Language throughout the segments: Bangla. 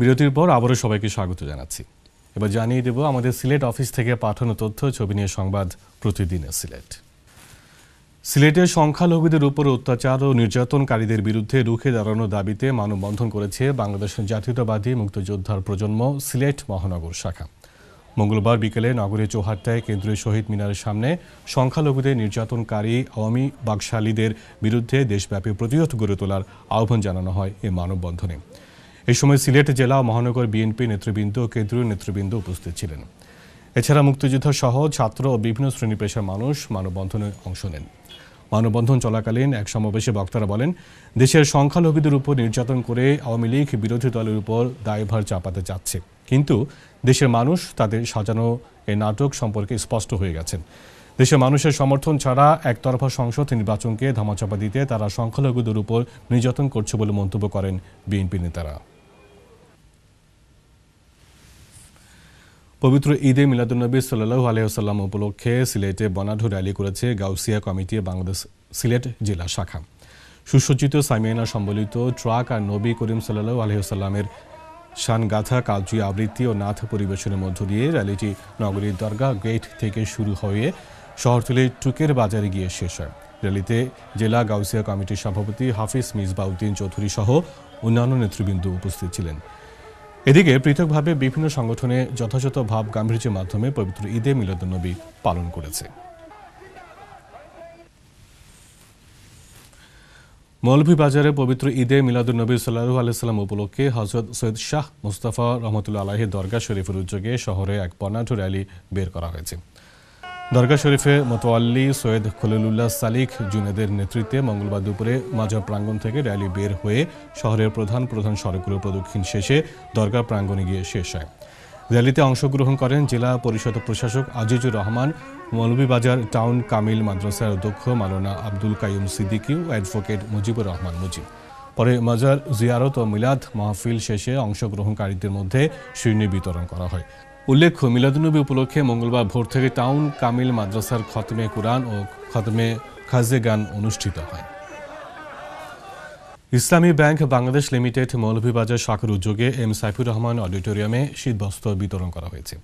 বিরতির পর আবারও সবাইকে স্বাগত জানাচ্ছি এবার জানিয়ে দেব আমাদের সিলেট অফিস থেকে পাঠানো তথ্য ছবি নিয়ে সংবাদ প্রতিদিনের সিলেট সিলেটের সংখ্যালঘুদের উপর অত্যাচার ও নির্যাতনকারীদের বিরুদ্ধে রুখে দাঁড়ানোর দাবিতে মানববন্ধন করেছে বাংলাদেশের জাতীয়তাবাদী মুক্তযোদ্ধার প্রজন্ম সিলেট মহানগর শাখা মঙ্গলবার বিকেলে নগরের চৌহাট্টায় কেন্দ্রীয় শহীদ মিনারের সামনে সংখ্যালঘুদের নির্যাতনকারী আওয়ামী বাকশালীদের বিরুদ্ধে দেশব্যাপী প্রতিরোধ গড়ে তোলার আহ্বান জানানো হয় এ মানববন্ধনে এই সময় সিলেট জেলা মহানগর বিএনপি নেতৃবৃন্দ ও কেন্দ্রীয় নেতৃবৃন্দ উপস্থিত ছিলেন এছাড়া মুক্তিযোদ্ধা সহ ছাত্র ও বিভিন্ন শ্রেণী পেশার মানুষ মানববন্ধনে অংশ নেন মানববন্ধন চলাকালীন এক সমাবেশে বক্তারা বলেন দেশের সংখ্যালঘুদের উপর নির্যাতন করে আওয়ামী লীগ বিরোধী দলের উপর দায়ভার চাপাতে যাচ্ছে কিন্তু দেশের মানুষ তাদের সাজানো এ নাটক সম্পর্কে স্পষ্ট হয়ে গেছেন দেশের মানুষের সমর্থন ছাড়া একতরফা সংসদ নির্বাচনকে ধামাচাপা দিতে তারা সংখ্যালঘুদের উপর নির্যাতন করছে বলে মন্তব্য করেন বিএনপি নেতারা পবিত্র ঈদে মিলাদুলনবী সাল্লু আলহাম উপলক্ষে সিলেটে বনাঢ় র্যালি করেছে গাউসিয়া কমিটি বাংলাদেশ সিলেট জেলা শাখা সুসজ্জিত সাইমিয়ানা সম্বলিত ট্রাক আর নবী করিম সাল্লু আলহিহাল্লামের শানগাথা কালজু আবৃত্তি ও নাথ পরিবেশনের মধ্য দিয়ে র্যালিটি নগরীর দরগা গেট থেকে শুরু হয়ে শহরতলির টুকের বাজারে গিয়ে শেষ হয় র্যালিতে জেলা গাউসিয়া কমিটির সভাপতি হাফিজ মিজবাউদ্দিন চৌধুরী সহ অন্যান্য নেতৃবৃন্দ উপস্থিত ছিলেন এদিকে পৃথকভাবে বিভিন্ন সংগঠনে যথাযথ ভাব গাম্ভীর্যের মাধ্যমে পবিত্র ঈদে মিলাদুন্নবী পালন করেছে মৌলভীবাজারে পবিত্র ঈদে নবী সাল্লাহু আলাইসাল্লাম উপলক্ষে হজরত সৈয়দ শাহ মুস্তাফা রহমতুল্লা আলাহি দরগা শরীফের উদ্যোগে শহরে এক বর্ণাঢ্য র্যালি বের করা হয়েছে দরগা শরীফে মতোয়াল্লি সৈয়দ খলিলুল্লাহ সালিক জুনেদের নেতৃত্বে মঙ্গলবার দুপুরে মাজার প্রাঙ্গণ থেকে র্যালি বের হয়ে শহরের প্রধান প্রধান সড়কগুলো প্রদক্ষিণ শেষে দরগা প্রাঙ্গণে গিয়ে শেষ হয় র্যালিতে অংশগ্রহণ করেন জেলা পরিষদ প্রশাসক আজিজুর রহমান মৌলভীবাজার টাউন কামিল মাদ্রাসার অধ্যক্ষ মালানা আব্দুল কাইম সিদ্দিকি ও অ্যাডভোকেট মুজিবুর রহমান মুজিব পরে মাজার জিয়ারত ও মিলাদ মাহফিল শেষে অংশগ্রহণকারীদের মধ্যে শ্রীনি বিতরণ করা হয় উল্লেখ্য মিলাদুনবী উপলক্ষে মঙ্গলবার ভোর থেকে টাউন কামিল মাদ্রাসার খতমে কোরআন ও খতমে খাজে গান অনুষ্ঠিত হয় ইসলামী ব্যাংক বাংলাদেশ লিমিটেড মৌলভীবাজার শাখার উদ্যোগে এম সাইফুর রহমান অডিটোরিয়ামে শীতবস্ত্র বিতরণ করা হয়েছে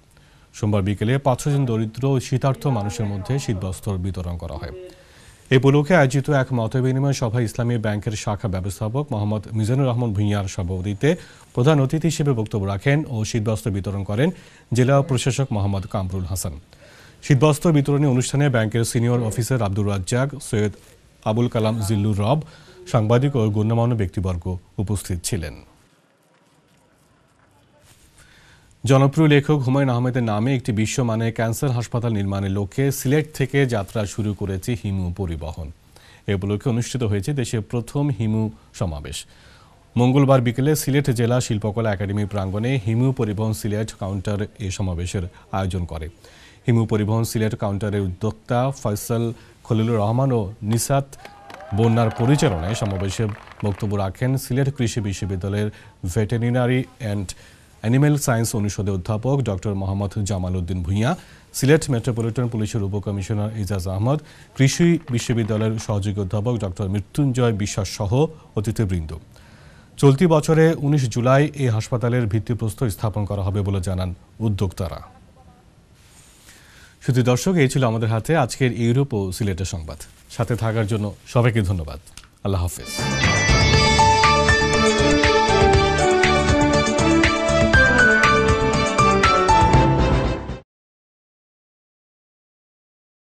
সোমবার বিকেলে পাঁচশো জন দরিদ্র ও শীতার্থ মানুষের মধ্যে শীতবস্ত্র বিতরণ করা হয় এ উপলক্ষে আয়োজিত এক মতবিনিময় সভায় ইসলামী ব্যাংকের শাখা ব্যবস্থাপক মোহাম্মদ মিজানুর রহমান ভূঁইয়ার সভাপতিতে প্রধান অতিথি হিসেবে বক্তব্য রাখেন ও শীতবস্ত্র বিতরণ করেন জেলা প্রশাসক মোহাম্মদ কামরুল হাসান শীতবস্ত্র বিতরণী অনুষ্ঠানে ব্যাংকের সিনিয়র অফিসার আব্দুর রাজ্জাক সৈয়দ আবুল কালাম জিল্লুর রব সাংবাদিক ও গণ্যমান্য ব্যক্তিবর্গ উপস্থিত ছিলেন জনপ্রিয় লেখক হুমায়ুন আহমেদের নামে একটি বিশ্বমানের ক্যান্সার হাসপাতাল নির্মাণের লক্ষ্যে সিলেট থেকে যাত্রা শুরু করেছে হিমু পরিবহন এ উপলক্ষে অনুষ্ঠিত হয়েছে দেশের প্রথম হিমু সমাবেশ মঙ্গলবার বিকেলে সিলেট জেলা শিল্পকলা একাডেমি প্রাঙ্গণে হিমু পরিবহন সিলেট কাউন্টার এ সমাবেশের আয়োজন করে হিমু পরিবহন সিলেট কাউন্টারের উদ্যোক্তা ফয়সল খলিলুর রহমান ও নিসাত বন্যার পরিচালনায় সমাবেশে বক্তব্য রাখেন সিলেট কৃষি বিশ্ববিদ্যালয়ের ভেটেরিনারি অ্যান্ড অ্যানিম্যাল সায়েন্স অনুষদে অধ্যাপক ডক্টর মোহাম্মদ জামাল উদ্দিন ভূঁইয়া সিলেট মেট্রোপলিটন পুলিশের উপকমিশনার ইজাজ আহমদ কৃষি বিশ্ববিদ্যালয়ের সহযোগী অধ্যাপক ডক্টর মৃত্যুঞ্জয় বিশ্বাস সহ অতিথিবৃন্দ চলতি বছরে ১৯ জুলাই এই হাসপাতালের ভিত্তিপ্রস্তর স্থাপন করা হবে বলে জানান উদ্যোক্তারা শুধু দর্শক এই ছিল আমাদের হাতে আজকের ইউরোপ ও সিলেটের সংবাদ সাথে থাকার জন্য সবাইকে ধন্যবাদ আল্লাহ হাফেজ